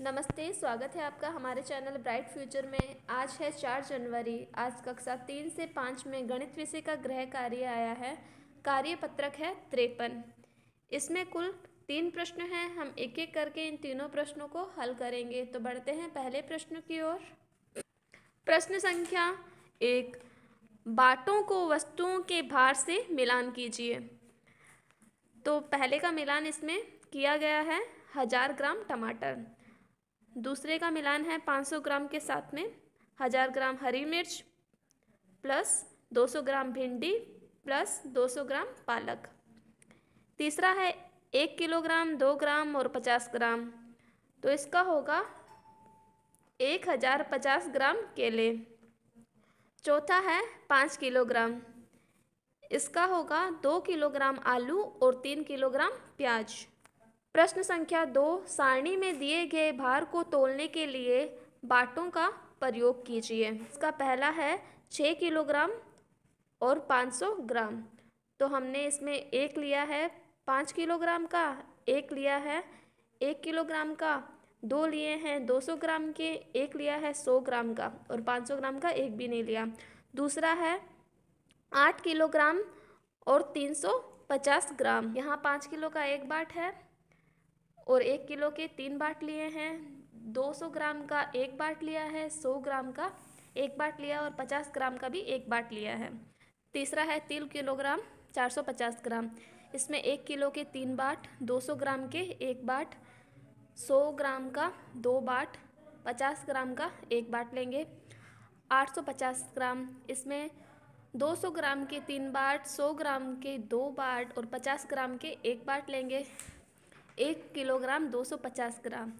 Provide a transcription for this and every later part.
नमस्ते स्वागत है आपका हमारे चैनल ब्राइट फ्यूचर में आज है चार जनवरी आज कक्षा तीन से पाँच में गणित विषय का गृह कार्य आया है कार्य पत्रक है त्रेपन इसमें कुल तीन प्रश्न हैं हम एक एक करके इन तीनों प्रश्नों को हल करेंगे तो बढ़ते हैं पहले प्रश्न की ओर प्रश्न संख्या एक बाटों को वस्तुओं के भार से मिलान कीजिए तो पहले का मिलान इसमें किया गया है हज़ार ग्राम टमाटर दूसरे का मिलान है 500 ग्राम के साथ में हज़ार ग्राम हरी मिर्च प्लस 200 ग्राम भिंडी प्लस 200 ग्राम पालक तीसरा है एक किलोग्राम दो ग्राम और पचास ग्राम तो इसका होगा एक हज़ार पचास ग्राम केले चौथा है पाँच किलोग्राम इसका होगा दो किलोग्राम आलू और तीन किलोग्राम प्याज प्रश्न संख्या दो सारणी में दिए गए भार को तोलने के लिए बाटों का प्रयोग कीजिए इसका पहला है छः किलोग्राम और पाँच सौ ग्राम तो हमने इसमें एक लिया है पाँच किलोग्राम का एक लिया है एक किलोग्राम का दो लिए हैं दो सौ ग्राम के एक लिया है सौ ग्राम का और पाँच सौ ग्राम का एक भी नहीं लिया दूसरा है आठ किलोग्राम और तीन सौ पचास ग्राम यहाँ पाँच किलो का एक बाट है और एक किलो के तीन बाट लिए हैं 200 ग्राम का एक बाट लिया है 100 ग्राम का एक बाट लिया और 50 ग्राम का भी एक बाट लिया है तीसरा है तीन किलोग्राम 450 ग्राम इसमें एक किलो के तीन बाट 200 ग्राम के एक बाट 100 ग्राम का दो बाट 50 ग्राम का एक बाट लेंगे 850 ग्राम इसमें 200 ग्राम के तीन बाट 100 ग्राम के दो बाट और 50 ग्राम के एक बाट लेंगे एक किलोग्राम 250 ग्राम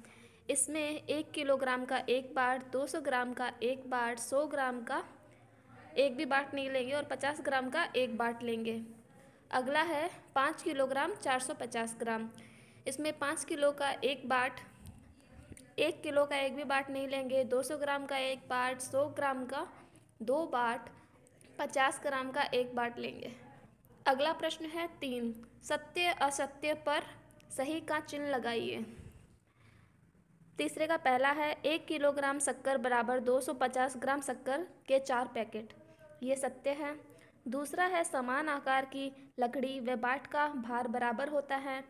इसमें एक किलोग्राम का एक बाट 200 ग्राम का एक बाट 100 ग्राम का एक भी बाट नहीं लेंगे और 50 ग्राम का एक बाट लेंगे अगला है पाँच किलोग्राम 450 ग्राम इसमें पाँच किलो का एक बाट एक किलो का एक भी बाट नहीं लेंगे 200 ग्राम का एक बाट 100 ग्राम का दो बाट 50 ग्राम का एक बाट लेंगे अगला प्रश्न है तीन सत्य असत्य पर सही का चिन्ह लगाइए तीसरे का पहला है एक किलोग्राम शक्कर बराबर 250 ग्राम शक्कर के चार पैकेट ये सत्य है दूसरा है समान आकार की लकड़ी व बाट का भार बराबर होता है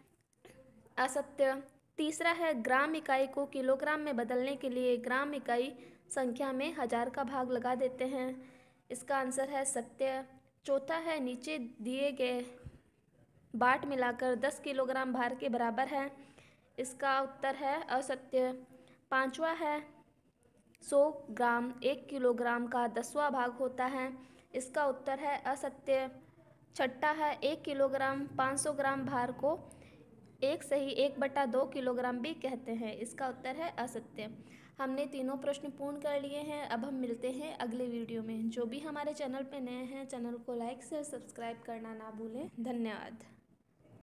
असत्य तीसरा है ग्राम इकाई को किलोग्राम में बदलने के लिए ग्राम इकाई संख्या में हजार का भाग लगा देते हैं इसका आंसर है सत्य चौथा है नीचे दिए गए बाट मिलाकर दस किलोग्राम भार के बराबर है इसका उत्तर है असत्य पांचवा है सौ ग्राम एक किलोग्राम का दसवा भाग होता है इसका उत्तर है असत्य छठा है एक किलोग्राम पाँच सौ ग्राम भार को एक सही एक बटा दो किलोग्राम भी कहते हैं इसका उत्तर है असत्य हमने तीनों प्रश्न पूर्ण कर लिए हैं अब हम मिलते हैं अगले वीडियो में जो भी हमारे चैनल पर नए हैं चैनल को लाइक से सब्सक्राइब करना ना भूलें धन्यवाद